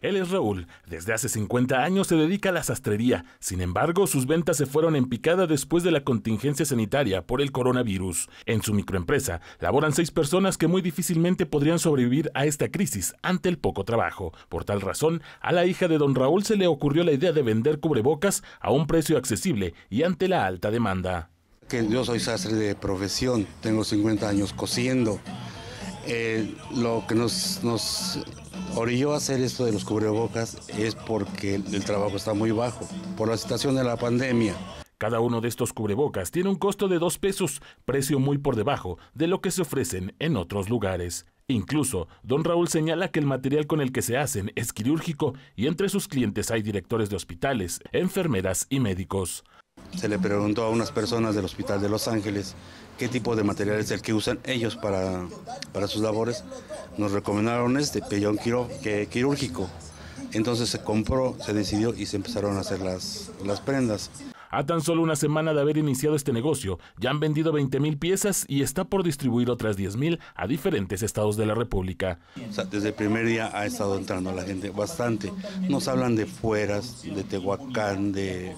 Él es Raúl. Desde hace 50 años se dedica a la sastrería. Sin embargo, sus ventas se fueron en picada después de la contingencia sanitaria por el coronavirus. En su microempresa laboran seis personas que muy difícilmente podrían sobrevivir a esta crisis ante el poco trabajo. Por tal razón, a la hija de don Raúl se le ocurrió la idea de vender cubrebocas a un precio accesible y ante la alta demanda. Que yo soy sastre de profesión, tengo 50 años cosiendo. Eh, lo que nos, nos orilló a hacer esto de los cubrebocas es porque el trabajo está muy bajo, por la situación de la pandemia. Cada uno de estos cubrebocas tiene un costo de dos pesos, precio muy por debajo de lo que se ofrecen en otros lugares. Incluso, don Raúl señala que el material con el que se hacen es quirúrgico y entre sus clientes hay directores de hospitales, enfermeras y médicos. Se le preguntó a unas personas del Hospital de Los Ángeles qué tipo de material es el que usan ellos para, sus labores. Nos recomendaron este pellón quirúrgico. Entonces se compró, se decidió y se empezaron a hacer las, las prendas. A tan solo una semana de haber iniciado este negocio, ya han vendido 20.000 piezas y está por distribuir otras 10.000 a diferentes estados de la República. desde el primer día ha estado entrando a la gente bastante. Nos hablan de fueras, de Tehuacán, de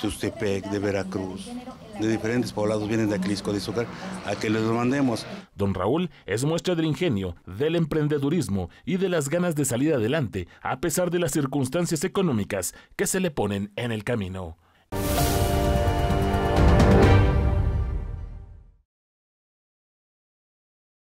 Tustepec, de Veracruz, de diferentes poblados, vienen de Aclisco, de Izúcar, a que les mandemos. Don Raúl es muestra del ingenio, del emprendedurismo y de las ganas de salir adelante, a pesar de las circunstancias económicas que se le ponen en el camino.